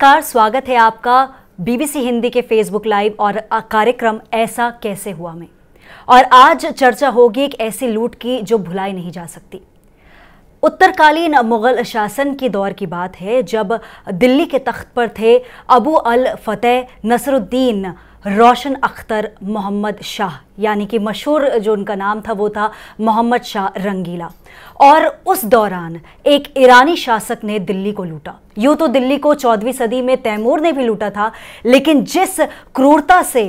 नमस्कार स्वागत है आपका बीबीसी हिंदी के फेसबुक लाइव और कार्यक्रम ऐसा कैसे हुआ में और आज चर्चा होगी एक ऐसी लूट की जो भुलाई नहीं जा सकती उत्तरकालीन मुगल शासन के दौर की बात है जब दिल्ली के तख्त पर थे अबू अल फतेह नसरुद्दीन रोशन अख्तर मोहम्मद शाह यानी कि मशहूर जो उनका नाम था वो था मोहम्मद शाह रंगीला और उस दौरान एक ईरानी शासक ने दिल्ली को लूटा यूँ तो दिल्ली को चौदहवीं सदी में तैमूर ने भी लूटा था लेकिन जिस क्रूरता से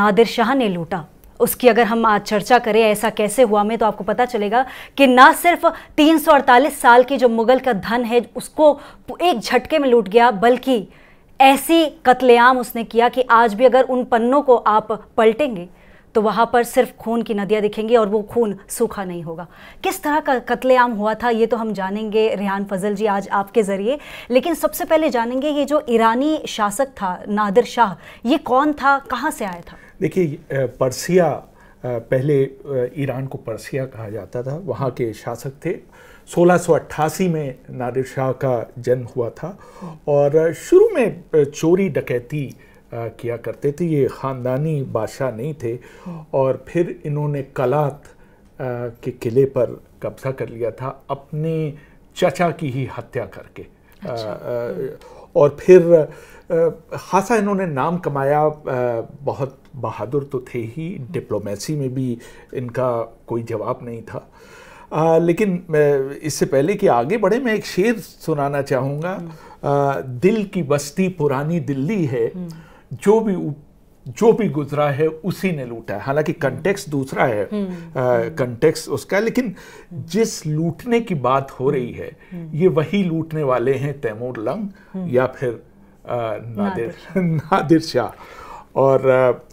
नादिर शाह ने लूटा उसकी अगर हम आज चर्चा करें ऐसा कैसे हुआ में तो आपको पता चलेगा कि ना सिर्फ 348 साल की जो मुगल का धन है उसको एक झटके में लूट गया बल्कि ऐसी कत्लेआम उसने किया कि आज भी अगर उन पन्नों को आप पलटेंगे तो वहाँ पर सिर्फ खून की नदियाँ दिखेंगी और वो खून सूखा नहीं होगा किस तरह का कत्लेआम हुआ था ये तो हम जानेंगे रेहान फजल जी आज आपके ज़रिए लेकिन सबसे पहले जानेंगे ये जो ईरानी शासक था नादिर शाह ये कौन था कहाँ से आया था देखिए पर्सिया पहले ईरान को पर्सिया कहा जाता था वहाँ के शासक थे 1688 में नादिर शाह का जन्म हुआ था और शुरू में चोरी डकैती किया करते थे ये ख़ानदानी बादशाह नहीं थे और फिर इन्होंने कलात के किले पर कब्ज़ा कर लिया था अपने चचा की ही हत्या करके अच्छा। और फिर खासा इन्होंने नाम कमाया बहुत बहादुर तो थे ही हम्म। डिप्लोमेसी में भी इनका कोई जवाब नहीं था आ, लेकिन इससे पहले कि आगे बढ़े मैं एक शेर सुनाना चाहूँगा हम्म। दिल की बस्ती पुरानी दिल्ली है हम्म। जो भी जो भी गुजरा है उसी ने लूटा है हालांकि कंटेक्स दूसरा है कंटेक्स हम्म। उसका लेकिन जिस लूटने की बात हो रही है ये वही लूटने वाले हैं तैमूर लंग या फिर आ, नादिर नादिर शाह और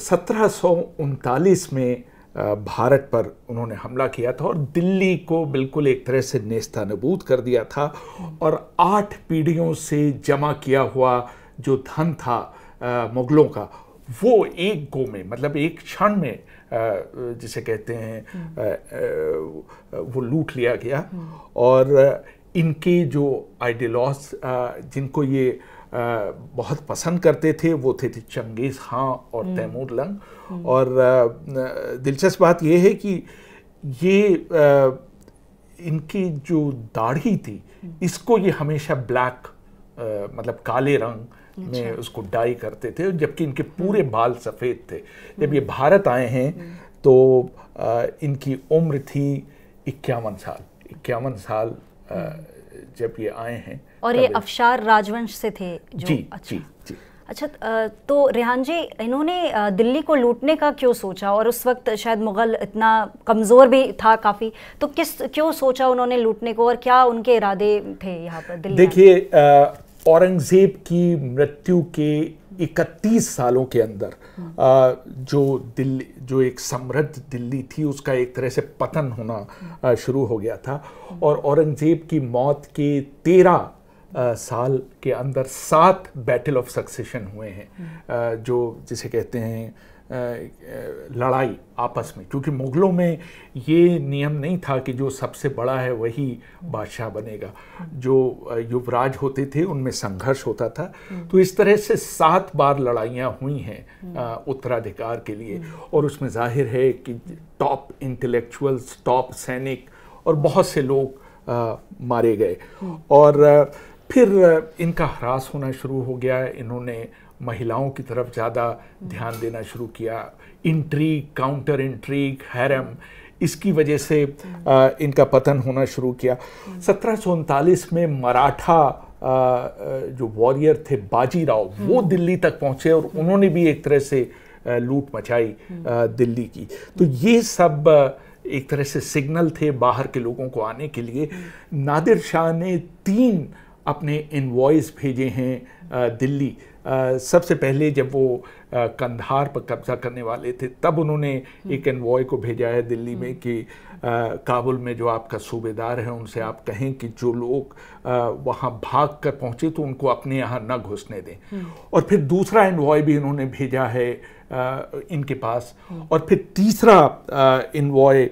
सत्रह में भारत पर उन्होंने हमला किया था और दिल्ली को बिल्कुल एक तरह से नेस्ता नबूद कर दिया था और आठ पीढ़ियों से जमा किया हुआ जो धन था मुग़लों का वो एक गो में मतलब एक क्षण में जिसे कहते हैं हम्म। वो लूट लिया गया हम्म। और इनके जो आइडियोलॉज जिनको ये बहुत पसंद करते थे वो थे थे चंगेज़ खां और हम्म। तैमूर लंग हम्म। और दिलचस्प बात यह है कि ये इनकी जो दाढ़ी थी हम्म। इसको ये हमेशा ब्लैक मतलब काले रंग अच्छा। में उसको डाई करते थे जबकि इनके पूरे बाल सफ़ेद थे जब ये भारत आए हैं तो इनकी उम्र थी इक्यावन साल इक्यावन साल जब ये आए हैं और ये अफशार राजवंश से थे जो जी अच्छा। जी जी अच्छा तो रेहान जी इन्होंने दिल्ली को लूटने का क्यों सोचा और उस वक्त शायद मुग़ल इतना कमज़ोर भी था काफ़ी तो किस क्यों सोचा उन्होंने लूटने को और क्या उनके इरादे थे यहाँ पर दिल्ली देखिए औरंगज़ेब की मृत्यु के इकतीस सालों के अंदर जो दिल्ली जो एक समृद्ध दिल्ली थी उसका एक तरह से पतन होना शुरू हो गया था और औरंगज़ेब की मौत के तेरह साल के अंदर सात बैटल ऑफ सक्सेशन हुए हैं जो जिसे कहते हैं लड़ाई आपस में क्योंकि मुग़लों में ये नियम नहीं था कि जो सबसे बड़ा है वही बादशाह बनेगा जो युवराज होते थे उनमें संघर्ष होता था तो इस तरह से सात बार लड़ाइयाँ हुई हैं उत्तराधिकार के लिए और उसमें जाहिर है कि टॉप इंटेलेक्चुअल्स टॉप सैनिक और बहुत से लोग आ, मारे गए और फिर इनका ह्रास होना शुरू हो गया इन्होंने महिलाओं की तरफ ज़्यादा ध्यान देना शुरू किया इंट्रीग काउंटर इंट्रीग हैरम इसकी वजह से आ, हम्म। इनका पतन होना शुरू किया हम्म। सत्रह में मराठा जो वॉरियर थे बाजीराव हम्म। वो दिल्ली तक पहुंचे और उन्होंने भी एक तरह से लूट मचाई दिल्ली की तो ये सब एक तरह से सिग्नल थे बाहर के लोगों को आने के लिए नादिर शाह ने तीन अपने इन्वॉइस भेजे हैं दिल्ली सबसे पहले जब वो कंधार पर कब्जा करने वाले थे तब उन्होंने हम्म। एक एनवॉय को भेजा है दिल्ली में हम्म। कि काबुल में जो आपका सूबेदार है उनसे आप कहें कि जो लोग वहाँ भाग कर पहुँचे तो उनको अपने यहाँ न घुसने दें हम्म। और फिर दूसरा इन्वॉय भी इन्होंने भेजा है इनके पास हम्म। और फिर तीसरा इन्वॉय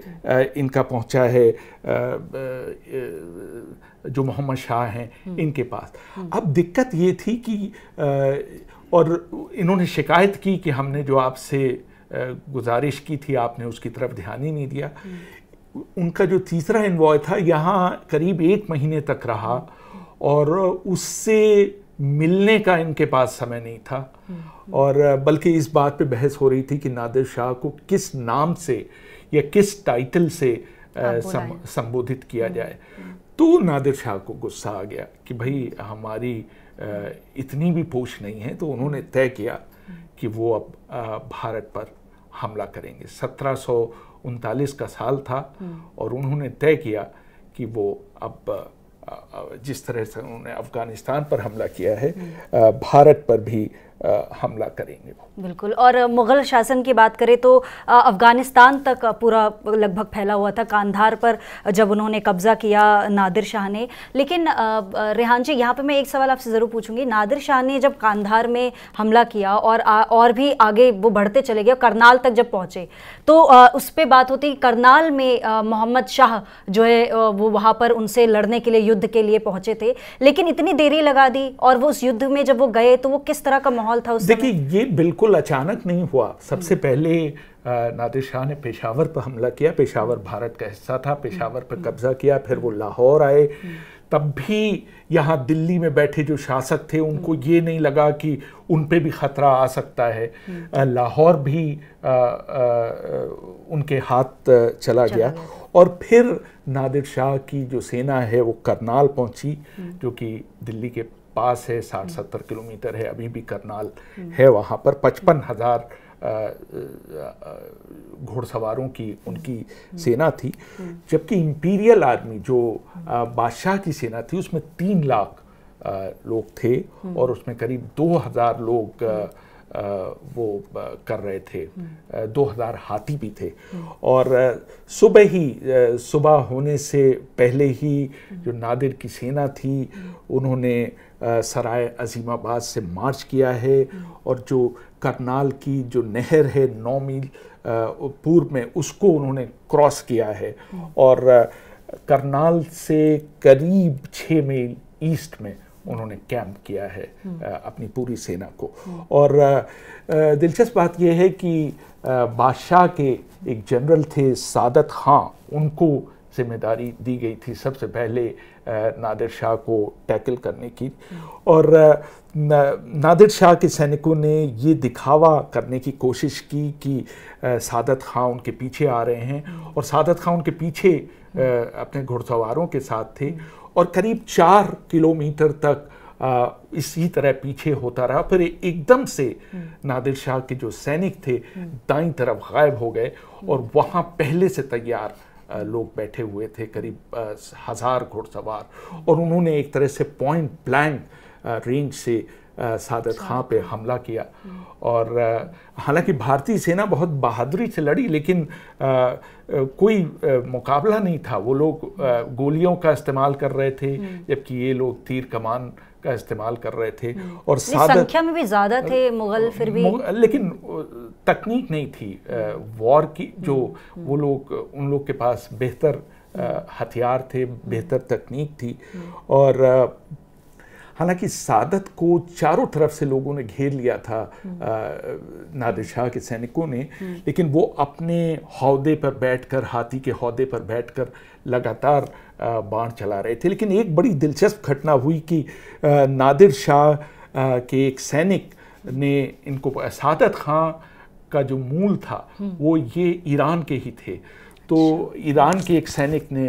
इनका पहुँचा है जो मोहम्मद शाह हैं हम्म। इनके पास अब दिक्कत ये थी कि और इन्होंने शिकायत की कि हमने जो आपसे गुजारिश की थी आपने उसकी तरफ ध्यान ही नहीं दिया उनका जो तीसरा इन्वॉय था यहाँ करीब एक महीने तक रहा और उससे मिलने का इनके पास समय नहीं था हम्म। और बल्कि इस बात पे बहस हो रही थी कि नादिर शाह को किस नाम से या किस टाइटल से सम, संबोधित किया हम्म। जाए तो नादिर शाह को गुस्सा आ गया कि भाई हमारी इतनी भी पूछ नहीं है तो उन्होंने तय किया हम्म। कि वो अब भारत पर हमला करेंगे सत्रह उनतालीस का साल था हम्म। और उन्होंने तय किया कि वो अब जिस तरह से उन्होंने अफ़गानिस्तान पर हमला किया है हम्म। भारत पर भी हमला करेंगे बिल्कुल और मुग़ल शासन की बात करें तो अफ़गानिस्तान तक पूरा लगभग फैला हुआ था कांधार पर जब उन्होंने कब्ज़ा किया नादिर शाह ने लेकिन रेहान जी यहाँ पर मैं एक सवाल आपसे ज़रूर पूछूंगी नादिर शाह ने जब कांधार में हमला किया और आ, और भी आगे वो बढ़ते चले गए करनाल तक जब पहुँचे तो आ, उस पर बात होती करनाल में मोहम्मद शाह जो है वो वहाँ पर उनसे लड़ने के लिए युद्ध के लिए पहुँचे थे लेकिन इतनी देरी लगा दी और वो उस युद्ध में जब वो गए तो वो किस तरह का माहौल माहौल था उस देखिए ये बिल्कुल अचानक नहीं हुआ सबसे हम्म। पहले नादिर शाह ने पेशावर पर हमला किया पेशावर हम्म। भारत का हिस्सा था पेशावर पर हम्म। कब्जा किया फिर वो लाहौर आए तब भी यहाँ दिल्ली में बैठे जो शासक थे उनको ये नहीं लगा कि उन पर भी ख़तरा आ सकता है लाहौर भी आ, आ, आ, उनके हाथ चला गया और फिर नादिर शाह की जो सेना है वो करनाल पहुंची जो कि दिल्ली के पास है साठ सत्तर हम्म। किलोमीटर है अभी भी करनाल हम्म। है वहाँ पर पचपन हज़ार घोड़सवारों की उनकी हम्म। सेना थी जबकि इंपीरियल आर्मी जो बादशाह की सेना थी उसमें तीन लाख लोग थे और उसमें करीब दो हज़ार लोग वो कर रहे थे दो हज़ार हाथी भी थे और सुबह ही सुबह होने से पहले ही जो नादिर की सेना थी उन्होंने सराय अजीमाबाद से मार्च किया है और जो करनाल की जो नहर है नौ मील पूर्व में उसको उन्होंने क्रॉस किया है और करनाल से करीब छः मील ईस्ट में उन्होंने कैंप किया है अपनी पूरी सेना को और दिलचस्प बात यह है कि बादशाह के एक जनरल थे सादत खां उनको जिम्मेदारी दी गई थी सबसे पहले नादिर शाह को टैकल करने की हम्म। और नादिर शाह के सैनिकों ने ये दिखावा करने की कोशिश की कि सादत खां उनके पीछे आ रहे हैं हम्म। और सादत खां उनके पीछे हम्म। अपने घुड़सवारों के साथ थे और करीब चार किलोमीटर तक इसी तरह पीछे होता रहा फिर एकदम से नादिर शाह के जो सैनिक थे दाई तरफ गायब हो गए और वहाँ पहले से तैयार लोग बैठे हुए थे करीब हज़ार घुड़सवार और उन्होंने एक तरह से पॉइंट ब्लैंक रेंज से सादत अच्छा। खां पे हमला किया हम्म। और हालांकि भारतीय सेना बहुत बहादुरी से लड़ी लेकिन आ, कोई मुकाबला नहीं था वो लोग हम्म। गोलियों का इस्तेमाल कर रहे थे हम्म। जबकि ये लोग तीर कमान का इस्तेमाल कर रहे थे और सादत संख्या में भी ज़्यादा थे मुगल फिर भी लेकिन तकनीक नहीं थी वॉर की जो वो लोग उन लोग के पास बेहतर हथियार थे बेहतर तकनीक थी और हालांकि सादत को चारों तरफ से लोगों ने घेर लिया था हम्म। नादिर शाह के सैनिकों ने हम्म। लेकिन वो अपने हौदे पर बैठकर हाथी के हौदे पर बैठकर लगातार बाढ़ चला रहे थे लेकिन एक बड़ी दिलचस्प घटना हुई कि नादिर शाह के एक सैनिक ने इनको सादत खां का जो मूल था हम्म। वो ये ईरान के ही थे तो अच्छा। ईरान के एक सैनिक ने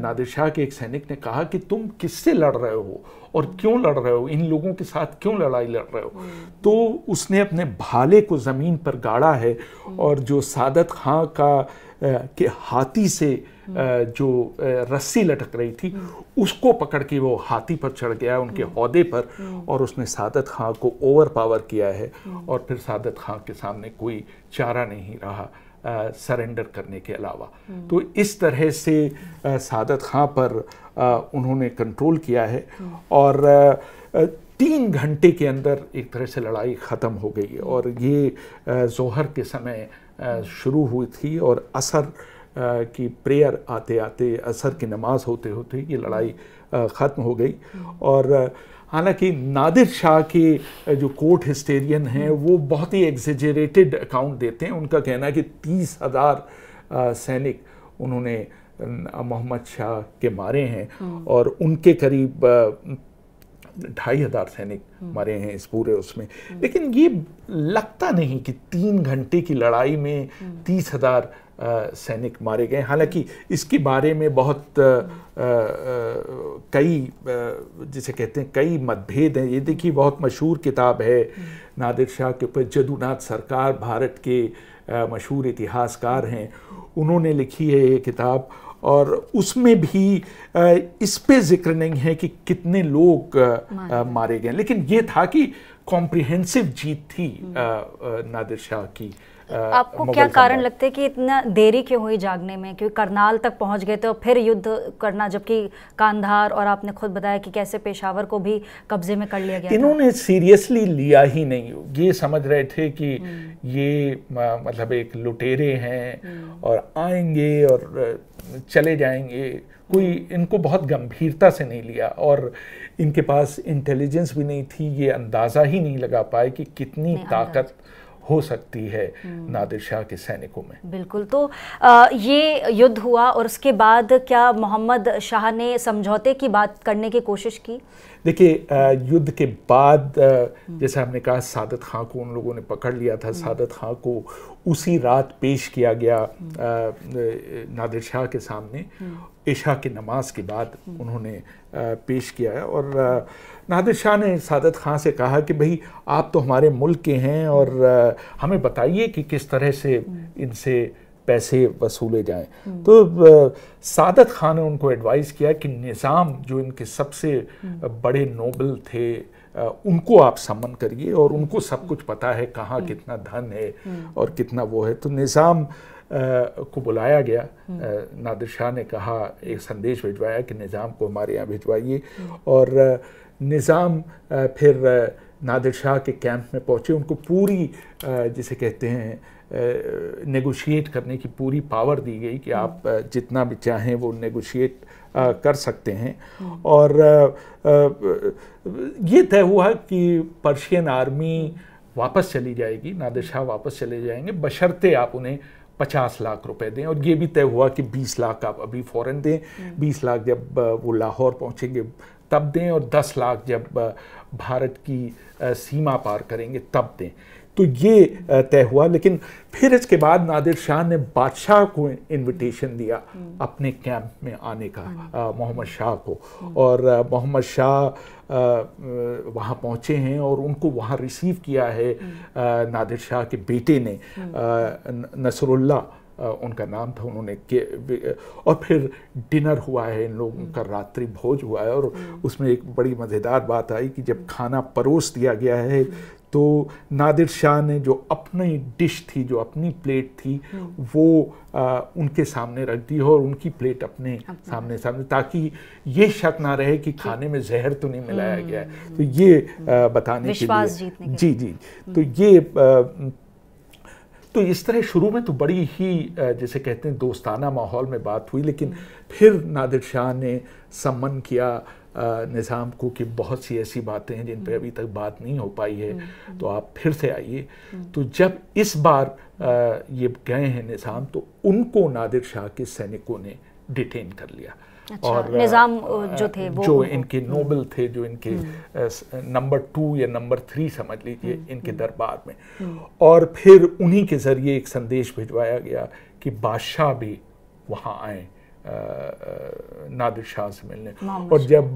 नादिर शाह के एक सैनिक ने कहा कि तुम किससे लड़ रहे हो और क्यों लड़ रहे हो इन लोगों के साथ क्यों लड़ाई लड़ रहे हो हम्म। तो उसने अपने भाले को ज़मीन पर गाड़ा है हम्म। और जो सादत खां का के हाथी से हम्म। जो रस्सी लटक रही थी उसको पकड़ के वो हाथी पर चढ़ गया उनके हौदे पर और उसने सादत खां को ओवर पावर किया है और फिर सादत खां के सामने कोई चारा नहीं रहा सरेंडर करने के अलावा हम्म। तो इस तरह से सादत खां पर उन्होंने कंट्रोल किया है हम्म। और तीन घंटे के अंदर एक तरह से लड़ाई ख़त्म हो गई हम्म। और ये जोहर के समय शुरू हुई थी और असर की प्रेयर आते आते असर की नमाज होते होते ये लड़ाई ख़त्म हो गई और हालांकि नादिर शाह के जो कोर्ट हिस्टेरियन हैं वो बहुत ही एग्जेजरेटेड अकाउंट देते हैं उनका कहना है कि तीस हज़ार सैनिक उन्होंने मोहम्मद शाह के मारे हैं हाँ। और उनके करीब ढाई हज़ार सैनिक हम्म। मरे हैं इस पूरे उसमें हम्म। लेकिन ये लगता नहीं कि तीन घंटे की लड़ाई में हम्म। तीस हज़ार सैनिक मारे गए हालांकि इसके बारे में बहुत आ, आ, कई जिसे कहते हैं कई मतभेद हैं ये देखिए बहुत मशहूर किताब है नादिर शाह के ऊपर जदुनाथ सरकार भारत के मशहूर इतिहासकार हैं उन्होंने लिखी है ये किताब और उसमें भी इस पे जिक्र नहीं है कि कितने लोग मारे गए लेकिन ये था कि कॉम्प्रिहेंसिव जीत थी नादिर शाह की आपको क्या कारण लगते हैं कि इतना देरी क्यों हुई जागने में क्योंकि करनाल तक पहुंच गए थे और फिर युद्ध करना जबकि कांधार और आपने खुद बताया कि कैसे पेशावर को भी कब्जे में कर लिया गया इन्होंने सीरियसली लिया ही नहीं ये समझ रहे थे कि हम्म। ये मतलब एक लुटेरे हैं हम्म। और आएंगे और चले जाएंगे कोई इनको बहुत गंभीरता से नहीं लिया और इनके पास इंटेलिजेंस भी नहीं थी ये अंदाज़ा ही नहीं लगा पाए कि कितनी ताकत हो सकती है हम्म। नादिर शाह के सैनिकों में बिल्कुल तो आ, ये युद्ध हुआ और उसके बाद क्या मोहम्मद शाह ने समझौते की बात करने की कोशिश की देखिए युद्ध के बाद हम्म। जैसे हमने कहा सादत खां को उन लोगों ने पकड़ लिया था हम्म। सादत खां को उसी रात पेश किया गया नादिर शाह के सामने ईशा हम्म। की नमाज के बाद हम्म। उन्होंने पेश किया है और नादिर शाह ने सादत खां से कहा कि भाई आप तो हमारे मुल्क के हैं और हमें बताइए कि किस तरह से हम्म। इनसे पैसे वसूले जाएं तो सादत खां ने उनको एडवाइस किया कि निज़ाम जो इनके सबसे बड़े नोबल थे उनको आप समन करिए और उनको सब कुछ पता है कहाँ हम्म। कितना धन है हम्म। और कितना वो है तो निज़ाम को बुलाया गया हम्म। नादिर शाह ने कहा एक संदेश भिजवाया कि निज़ाम को हमारे यहाँ भिजवाइए और निज़ाम फिर नादिर शाह के कैंप में पहुँचे उनको पूरी जिसे कहते हैं नेगोशिएट करने की पूरी पावर दी गई कि आप जितना भी चाहें वो नेगोशिएट कर सकते हैं हम्म। और ये तय हुआ कि पर्शियन आर्मी वापस चली जाएगी नादिरशाह वापस चले जाएंगे बशर्ते आप उन्हें पचास लाख रुपए दें और ये भी तय हुआ कि बीस लाख आप अभी फ़ौरन दें हम्म। बीस लाख जब वो लाहौर पहुँचेंगे तब दें और दस लाख जब भारत की सीमा पार करेंगे तब दें तो ये तय हुआ लेकिन फिर इसके बाद नादिर शाह ने बादशाह को इनविटेशन दिया हम्म। अपने कैंप में आने का हम्म। मोहम्मद शाह को हम्म। और मोहम्मद शाह वहाँ पहुँचे हैं और उनको वहाँ रिसीव किया है नादिर शाह के बेटे ने नसरुल्ला उनका नाम था उन्होंने के और फिर डिनर हुआ है इन लोगों का रात्रि भोज हुआ है और उसमें एक बड़ी मज़ेदार बात आई कि जब खाना परोस दिया गया है तो नादिर शाह ने जो अपनी डिश थी जो अपनी प्लेट थी हम्म। वो आ, उनके सामने रख दी और उनकी प्लेट अपने सामने सामने ताकि ये शक ना रहे कि खाने में जहर तो नहीं मिलाया गया है तो हम्म। ये आ, बताने के लिए के जी जी हम्म। तो ये आ, तो इस तरह शुरू में तो बड़ी ही जैसे कहते हैं दोस्ताना माहौल में बात हुई लेकिन फिर नादिर शाह ने सम्मन किया निज़ाम को कि बहुत सी ऐसी बातें हैं जिन पर अभी तक बात नहीं हो पाई है हम्म, हम्म। तो आप फिर से आइए हम्म। तो जब इस बार ये गए हैं निज़ाम तो उनको नादिर शाह के सैनिकों ने डिटेन कर लिया अच्छा, और निज़ाम जो थे वो जो इनके नोबल थे जो इनके नंबर टू या नंबर थ्री समझ लीजिए इनके दरबार में और फिर उन्हीं के ज़रिए एक संदेश भिजवाया गया कि बादशाह भी वहाँ आए नादिर शाह से मिलने और जब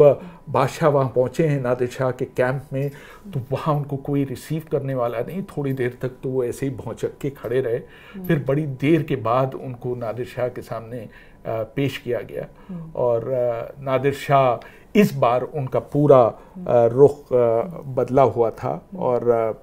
बादशाह वहाँ पहुँचे हैं नादिर शाह के कैंप में तो वहाँ उनको कोई रिसीव करने वाला नहीं थोड़ी देर तक तो वो ऐसे ही भौचक के खड़े रहे हम्म। फिर बड़ी देर के बाद उनको नादिर शाह के सामने पेश किया गया हम्म। और नादिर शाह इस बार उनका पूरा रुख बदला हुआ था हम्म। और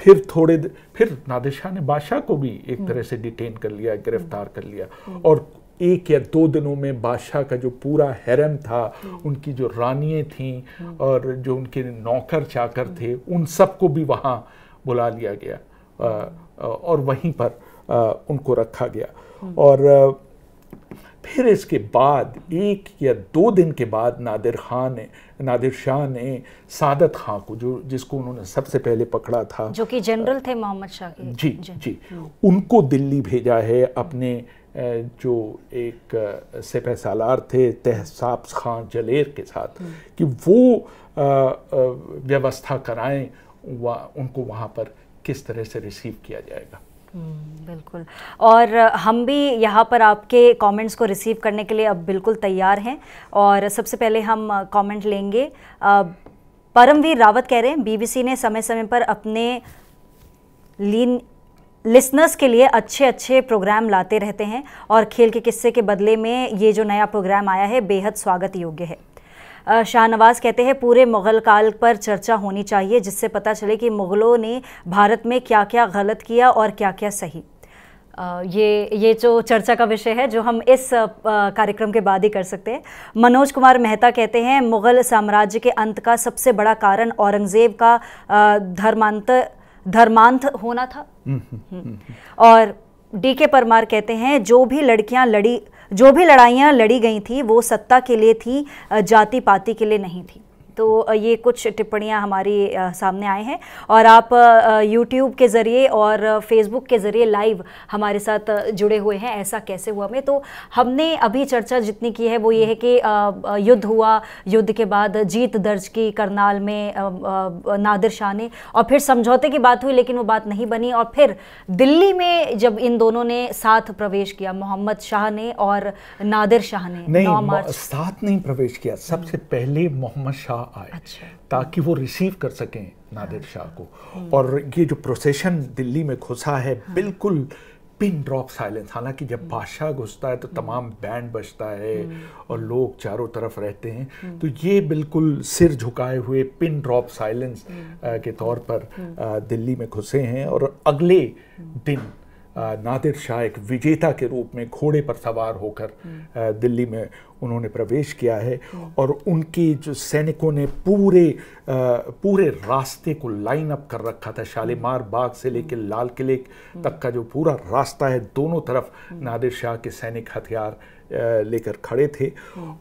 फिर थोड़े फिर नादिर शाह ने बादशाह को भी एक तरह से डिटेन कर लिया गिरफ्तार कर लिया और एक या दो दिनों में बादशाह का जो पूरा हैरम था हम्म। उनकी जो रानियाँ थीं हम्म। और जो उनके नौकर चाकर थे हम्म। उन सबको भी वहाँ बुला लिया गया और वहीं पर उनको रखा गया और फिर इसके बाद एक या दो दिन के बाद नादिर खान ने नादिर शाह ने सादत खां को जो जिसको उन्होंने सबसे पहले पकड़ा था जो कि जनरल थे मोहम्मद शाह जी, जी उनको दिल्ली भेजा है अपने जो एक सिपह सालार थे तहसाब खान जलेर के साथ हम्म। कि वो व्यवस्था कराएं व उनको वहाँ पर किस तरह से रिसीव किया जाएगा हम्म, बिल्कुल और हम भी यहाँ पर आपके कमेंट्स को रिसीव करने के लिए अब बिल्कुल तैयार हैं और सबसे पहले हम कमेंट लेंगे परमवीर रावत कह रहे हैं बीबीसी ने समय समय पर अपने लीन लिसनर्स के लिए अच्छे अच्छे प्रोग्राम लाते रहते हैं और खेल के किस्से के बदले में ये जो नया प्रोग्राम आया है बेहद स्वागत योग्य है शाहनवाज कहते हैं पूरे मुग़ल काल पर चर्चा होनी चाहिए जिससे पता चले कि मुग़लों ने भारत में क्या क्या गलत किया और क्या क्या सही ये ये जो चर्चा का विषय है जो हम इस कार्यक्रम के बाद ही कर सकते हैं मनोज कुमार मेहता कहते हैं मुग़ल साम्राज्य के अंत का सबसे बड़ा कारण औरंगज़ेब का धर्मांतर धर्मांत होना था और डी के परमार कहते हैं जो भी लड़कियां लड़ी जो भी लड़ाइयां लड़ी गई थी वो सत्ता के लिए थी जाति पाति के लिए नहीं थी तो ये कुछ टिप्पणियाँ हमारी सामने आए हैं और आप यूट्यूब के ज़रिए और फेसबुक के ज़रिए लाइव हमारे साथ जुड़े हुए हैं ऐसा कैसे हुआ मैं तो हमने अभी चर्चा जितनी की है वो ये है कि युद्ध हुआ युद्ध के बाद जीत दर्ज की करनाल में नादिर शाह ने और फिर समझौते की बात हुई लेकिन वो बात नहीं बनी और फिर दिल्ली में जब इन दोनों ने साथ प्रवेश किया मोहम्मद शाह ने और नादिर शाह ने नहीं साथ नहीं प्रवेश किया सबसे पहले मोहम्मद शाह शाह आए अच्छा। ताकि वो रिसीव कर सकें नादिर हाँ। शाह को हम्म। और ये जो प्रोसेशन दिल्ली में घुसा है हाँ। बिल्कुल पिन ड्रॉप साइलेंस हालांकि जब हम्म। बादशाह घुसता है तो हम्म। तमाम बैंड बजता है और लोग चारों तरफ रहते हैं तो ये बिल्कुल सिर झुकाए हुए पिन ड्रॉप साइलेंस के तौर पर दिल्ली में घुसे हैं और अगले दिन नादिर शाह एक विजेता के रूप में घोड़े पर सवार होकर हम्म। दिल्ली में उन्होंने प्रवेश किया है हम्म। और उनकी जो सैनिकों ने पूरे पूरे रास्ते को लाइन अप कर रखा था शालीमार हम्म। बाग से लेकर लाल किले तक का जो पूरा रास्ता है दोनों तरफ नादिर शाह के सैनिक हथियार लेकर खड़े थे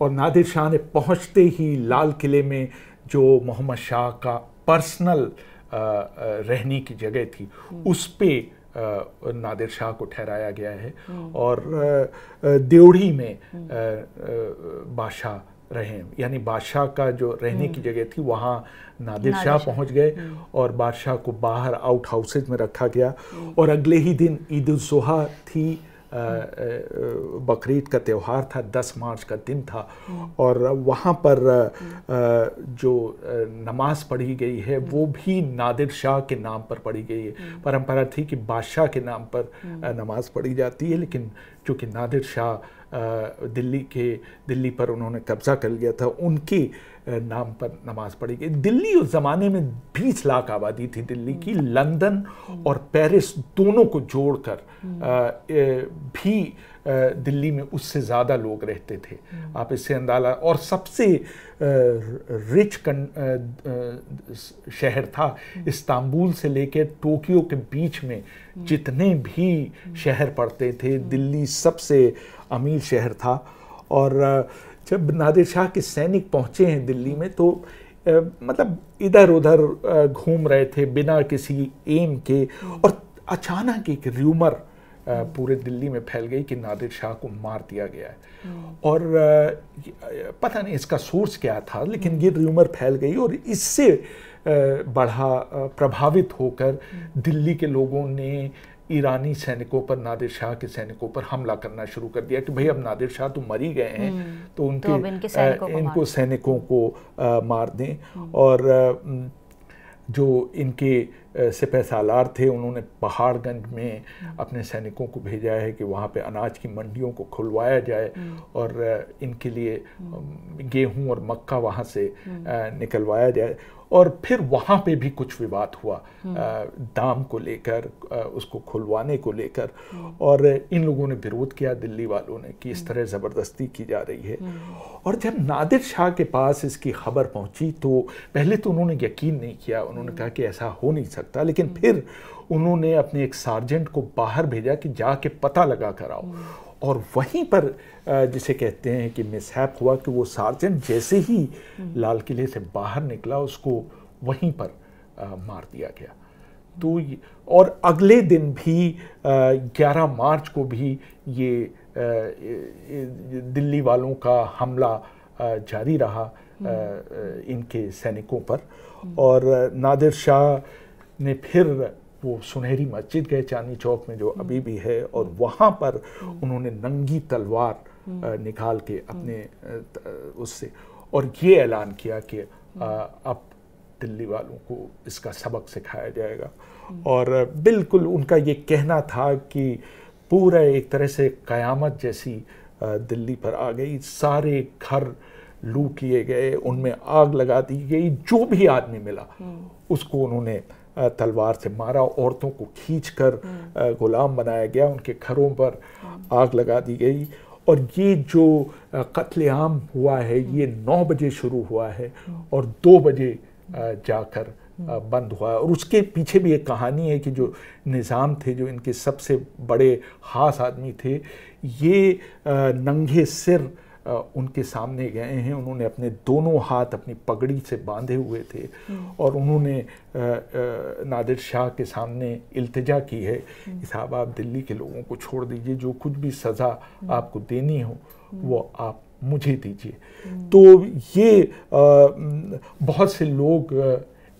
और नादिर शाह ने पहुंचते ही लाल किले में जो मोहम्मद शाह का पर्सनल रहने की जगह थी उस पर नादिर शाह को ठहराया गया है हम्म। और देवड़ी में हम्म। बादशाह रहे यानी बादशाह का जो रहने की हम्म। जगह थी वहाँ नादिर शाह पहुँच गए और बादशाह को बाहर आउट हाउसेज में रखा गया और अगले ही दिन ईद उल थी बकरीद का त्यौहार था 10 मार्च का दिन था और वहाँ पर जो नमाज पढ़ी गई है वो भी नादिर शाह के नाम पर पढ़ी गई है परंपरा थी कि बादशाह के नाम पर नमाज पढ़ी जाती है लेकिन चूँकि नादिर शाह दिल्ली के दिल्ली पर उन्होंने कब्ज़ा कर लिया था उनकी नाम पर नमाज पढ़ी गई दिल्ली उस ज़माने में 20 लाख आबादी थी दिल्ली की लंदन और पेरिस दोनों को जोड़कर भी दिल्ली में उससे ज़्यादा लोग रहते थे आप इससे अंदाजा और सबसे रिच शहर था इस्तांबुल से लेकर टोक्यो के बीच में जितने भी शहर पड़ते थे दिल्ली सबसे अमीर शहर था और जब नादिर शाह के सैनिक पहुंचे हैं दिल्ली में तो आ, मतलब इधर उधर घूम रहे थे बिना किसी एम के और अचानक एक र्यूमर पूरे दिल्ली में फैल गई कि नादिर शाह को मार दिया गया है हम्म। और पता नहीं इसका सोर्स क्या था लेकिन ये र्यूमर फैल गई और इससे बढ़ा प्रभावित होकर हम्म। दिल्ली के लोगों ने ईरानी सैनिकों पर नादिर शाह के सैनिकों पर हमला करना शुरू कर दिया कि भाई अब नादिर शाह तो मरी गए हैं हम्म, तो उनके तो इनको सैनिकों को मार दें हम्म। और जो इनके सिपह सालार थे उन्होंने पहाड़गंज में हम्म। अपने सैनिकों को भेजा है कि वहाँ पे अनाज की मंडियों को खुलवाया जाए और इनके लिए गेहूं और मक्का वहाँ से निकलवाया जाए और फिर वहाँ पे भी कुछ विवाद हुआ हम्म। दाम को लेकर उसको खुलवाने को लेकर हम्म। और इन लोगों ने विरोध किया दिल्ली वालों ने कि इस हम्म। तरह ज़बरदस्ती की जा रही है और जब नादिर शाह के पास इसकी खबर पहुँची तो पहले तो उन्होंने यकीन नहीं किया उन्होंने कहा कि ऐसा हो नहीं सकता लेकिन फिर उन्होंने अपने एक सार्जेंट को बाहर भेजा कि जाके पता लगा कर आओ और वहीं पर जिसे कहते हैं कि मिसहैप हुआ कि वो सार्जेंट जैसे ही हम्म। लाल किले से बाहर निकला उसको वहीं पर मार दिया गया तो और अगले दिन भी 11 मार्च को भी ये दिल्ली वालों का हमला जारी रहा हम्म। इनके सैनिकों पर हम्म। और नादिर शाह ने फिर वो सुनहरी मस्जिद गए चांदनी चौक में जो हम्म। अभी भी है और वहाँ पर हम्म। उन्होंने नंगी तलवार हम्म। निकाल के अपने उससे और ये ऐलान किया कि अब दिल्ली वालों को इसका सबक सिखाया जाएगा और बिल्कुल उनका ये कहना था कि पूरा एक तरह से क़यामत जैसी दिल्ली पर आ गई सारे घर लूट लिए गए उनमें आग लगा दी गई जो भी आदमी मिला उसको उन्होंने तलवार से मारा औरतों को खींच कर हम्म। गुलाम बनाया गया उनके घरों पर हाँ। आग लगा दी गई और ये जो कत्लेआम हुआ है हाँ। ये नौ बजे शुरू हुआ है हाँ। और दो बजे जाकर बंद हुआ और उसके पीछे भी एक कहानी है कि जो निज़ाम थे जो इनके सबसे बड़े खास आदमी थे ये नंगे सिर उनके सामने गए हैं उन्होंने अपने दोनों हाथ अपनी पगड़ी से बांधे हुए थे हम्म। और उन्होंने नादिर शाह के सामने इल्तजा की है हम्म। कि साहब आप दिल्ली के लोगों को छोड़ दीजिए जो कुछ भी सज़ा हम्म। आपको देनी हो वो आप मुझे दीजिए तो ये बहुत से लोग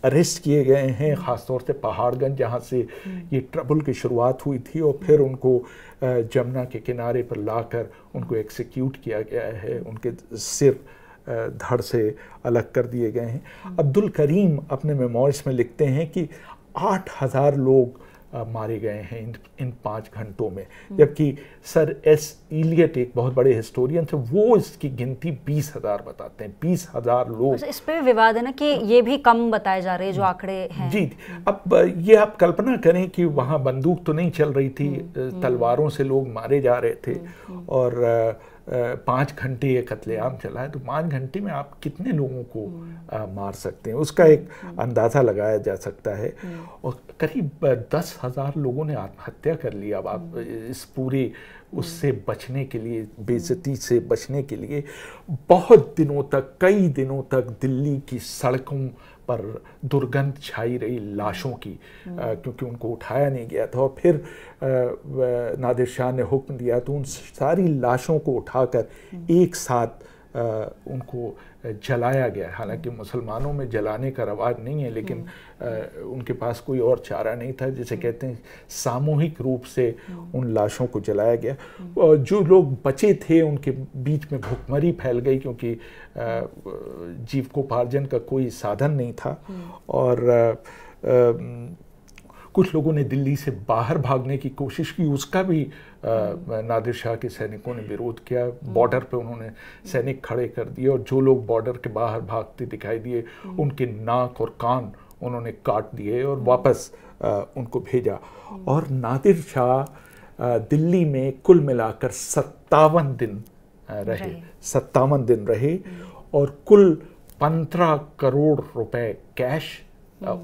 अरेस्ट किए गए हैं ख़ासतौर से पहाड़गंज जहाँ से ये ट्रबल की शुरुआत हुई थी और फिर उनको जमुना के किनारे पर लाकर उनको एक्सिक्यूट किया गया है उनके सिर धड़ से अलग कर दिए गए हैं अब्दुल करीम अपने मेमोरीज में लिखते हैं कि आठ हज़ार लोग मारे गए हैं इन इन पाँच घंटों में जबकि सर एस इलियट एक बहुत बड़े हिस्टोरियन थे वो इसकी गिनती बीस हज़ार बताते हैं बीस हज़ार लोग अच्छा, इस पर विवाद है ना कि ये भी कम बताए जा रहे हैं जो आंकड़े हैं जी अब ये आप कल्पना करें कि वहाँ बंदूक तो नहीं चल रही थी हम्म, हम्म। तलवारों से लोग मारे जा रहे थे हम्म, और पाँच घंटे ये कत्लेआम चला है तो पाँच घंटे में आप कितने लोगों को आ, हम्म। मार सकते हैं उसका एक हम्म। अंदाज़ा लगाया जा सकता है हम्म। और करीब दस हज़ार लोगों ने आत्महत्या कर ली अब आप इस पूरे उससे बचने के लिए बेजती से बचने के लिए बहुत दिनों तक कई दिनों तक दिल्ली की सड़कों पर दुर्गंध छाई रही लाशों की हम्म। क्योंकि उनको उठाया नहीं गया था और फिर नादिर शाह ने हुक्म दिया तो उन सारी लाशों को उठाकर हम्म। एक साथ उनको जलाया गया हालांकि मुसलमानों में जलाने का रवाज नहीं है लेकिन आ, हम्म। उनके पास कोई और चारा नहीं था जिसे हम्म। कहते हैं सामूहिक रूप से हम्म। उन लाशों को जलाया गया और जो लोग बचे थे उनके बीच में भुखमरी फैल गई क्योंकि जीवकोपार्जन का कोई साधन नहीं था और आ, आ, कुछ लोगों ने दिल्ली से बाहर भागने की कोशिश की उसका भी नादिर शाह के सैनिकों ने विरोध किया हम्म। बॉर्डर पर उन्होंने सैनिक खड़े कर दिए और जो लोग बॉर्डर के बाहर भागते दिखाई दिए हम्म। उनके नाक और कान उन्होंने काट दिए और हम्म। वापस उनको भेजा और नादिर शाह दिल्ली में कुल मिलाकर सत्तावन दिन रहे सत्तावन दिन रहे और कुल पंद्रह करोड़ रुपए कैश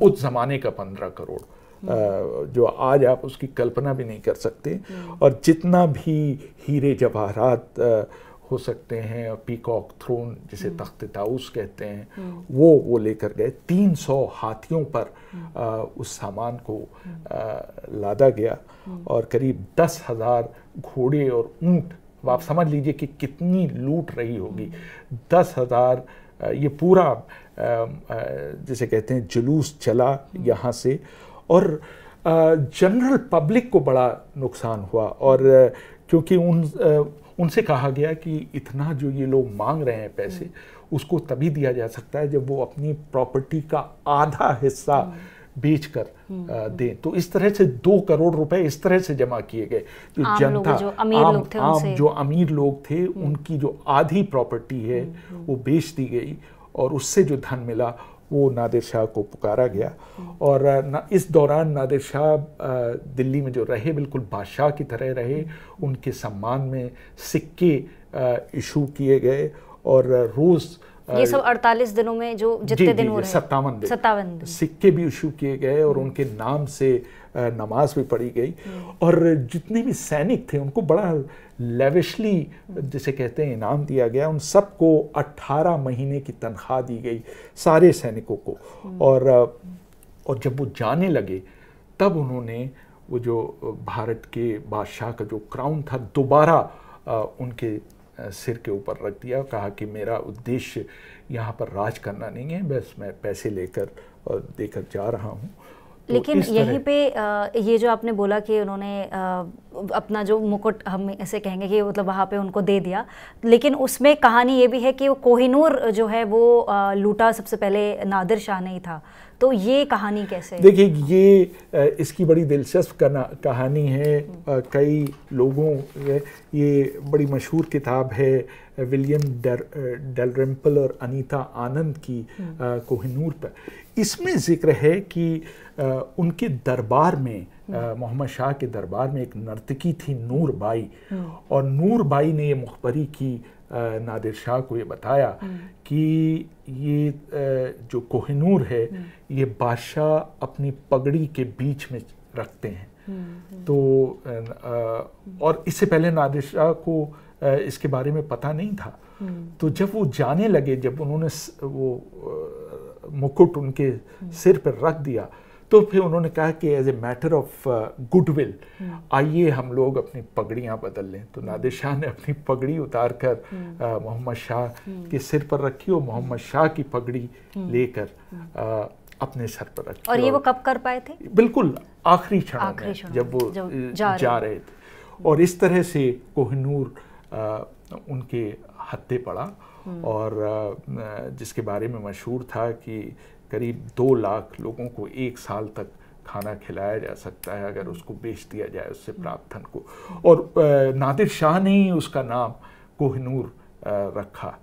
उस जमाने का पंद्रह करोड़ जो आज आप उसकी कल्पना भी नहीं कर सकते हम्म। और जितना भी हीरे जवाहरात हो सकते हैं पीकॉक थ्रोन जिसे हम्म। तख्त ताउस कहते हैं हम्म। वो वो लेकर गए 300 हाथियों पर आ, उस सामान को आ, लादा गया और करीब दस हज़ार घोड़े और ऊँट आप समझ लीजिए कि कितनी लूट रही होगी दस हज़ार ये पूरा जिसे कहते हैं जुलूस चला यहाँ से और जनरल पब्लिक को बड़ा नुकसान हुआ और क्योंकि उन उनसे कहा गया कि इतना जो ये लोग मांग रहे हैं पैसे हम्म। उसको तभी दिया जा सकता है जब वो अपनी प्रॉपर्टी का आधा हिस्सा हम्म। बेच कर हम्म। दें तो इस तरह से दो करोड़ रुपए इस तरह से जमा किए गए जो जनता आम लोग थे आम जो अमीर लोग थे उनकी जो आधी प्रॉपर्टी है वो बेच दी गई और उससे जो धन मिला वो नादिर शाह को पुकारा गया और ना इस दौरान नादिर शाह दिल्ली में जो रहे बिल्कुल बादशाह की तरह रहे उनके सम्मान में सिक्के इशू किए गए और रोज़ ये सब 48 दिनों में जो जितने दिन हो रहे सत्तावन दिन सत्तावन सिक्के भी इशू किए गए और हम्म। उनके नाम से नमाज भी पढ़ी गई हम्म। और जितने भी सैनिक थे उनको बड़ा लेविशली जिसे कहते हैं इनाम दिया गया उन सबको 18 महीने की तनख्वाह दी गई सारे सैनिकों को हम्म। और और जब वो जाने लगे तब उन्होंने वो जो भारत के बादशाह का जो क्राउन था दोबारा उनके सिर के ऊपर रख दिया कहा कि मेरा उद्देश्य यहाँ पर राज करना नहीं है बस मैं पैसे लेकर देकर जा रहा हूँ तो लेकिन यहीं पे ये जो आपने बोला कि उन्होंने अपना जो मुकुट हम ऐसे कहेंगे कि मतलब वहाँ पे उनको दे दिया लेकिन उसमें कहानी ये भी है कि वो कोहिनूर जो है वो लूटा सबसे पहले नादिर शाह ने ही था तो ये कहानी कैसे देखिए ये इसकी बड़ी दिलचस्प कहानी है हम्म। कई लोगों ये बड़ी मशहूर किताब है विलियम डेलरिम्पल और अनीता आनंद की हम्म। कोहिनूर पर इसमें जिक्र है कि उनके दरबार में हम्म। मोहम्मद शाह के दरबार में एक नर्तकी थी नूरबाई और नूरबाई ने ये मुखबरी की नादिर शाह को ये बताया हम्म। कि ये जो कोहनूर है हम्म। ये बादशाह अपनी पगड़ी के बीच में रखते हैं हम्म, तो और इससे पहले नादिर शाह को इसके बारे में पता नहीं था तो जब वो जाने लगे जब उन्होंने वो मुकुट उनके सिर पर रख दिया तो फिर उन्होंने कहा कि as a matter of goodwill आइए हम लोग अपनी पगड़ियाँ बदल लें तो हम्म। नादिर शाह ने अपनी पगड़ी उतार कर हम्म। uh, मोहम्मद शाह हम्म। के सिर पर रखी और मोहम्मद शाह की पगड़ी लेकर uh, अपने सर पर रखी और ये वो कब कर पाए थे बिल्कुल आखिरी क्षण जब वो uh, जा, रहे थे और इस तरह से कोहनूर उनके हत्थे पड़ा और जिसके बारे में मशहूर था कि करीब दो लाख लोगों को एक साल तक खाना खिलाया जा सकता है अगर उसको बेच दिया जाए उससे प्राप्त धन को और नादिर शाह ने ही उसका नाम कोहनूर रखा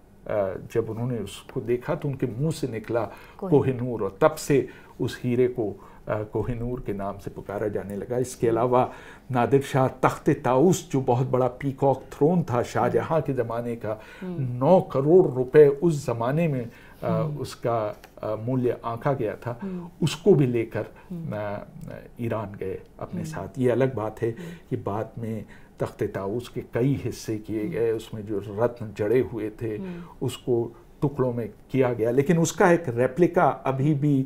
जब उन्होंने उसको देखा तो उनके मुंह से निकला कोहिनूर और तब से उस हीरे को कोहिनूर के नाम से पुकारा जाने लगा इसके अलावा नादिर शाह तख्त ताउस जो बहुत बड़ा पीकॉक थ्रोन था शाहजहाँ के ज़माने का हम्म। नौ करोड़ रुपए उस ज़माने में हम्म। उसका मूल्य आंका गया था हम्म। उसको भी लेकर हम्म। ईरान गए अपने साथ ये अलग बात है कि बाद में तख्त ताउस के कई हिस्से किए गए उसमें जो रत्न जड़े हुए थे उसको टुकड़ों में किया गया लेकिन उसका एक रेप्लिका अभी भी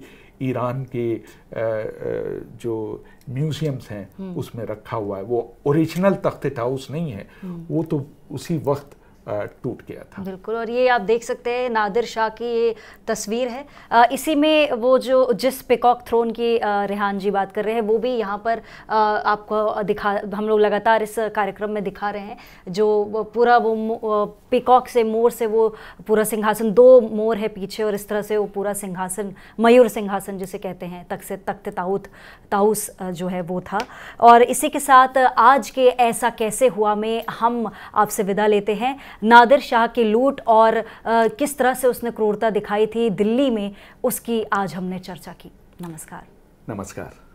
ईरान के जो म्यूजियम्स हैं उसमें रखा हुआ है वो ओरिजिनल तख्त ताउस नहीं है वो तो उसी वक्त टूट गया था बिल्कुल और ये आप देख सकते हैं नादिर शाह की ये तस्वीर है आ, इसी में वो जो जिस पिकॉक थ्रोन की रेहान जी बात कर रहे हैं वो भी यहाँ पर आ, आपको दिखा हम लोग लगातार इस कार्यक्रम में दिखा रहे हैं जो पूरा वो पिकॉक से मोर से वो पूरा सिंहासन दो मोर है पीछे और इस तरह से वो पूरा सिंहासन मयूर सिंहासन जिसे कहते हैं तक से तख्त ताउत ताउस जो है वो था और इसी के साथ आज के ऐसा कैसे हुआ में हम आपसे विदा लेते हैं नादिर शाह की लूट और किस तरह से उसने क्रूरता दिखाई थी दिल्ली में उसकी आज हमने चर्चा की नमस्कार नमस्कार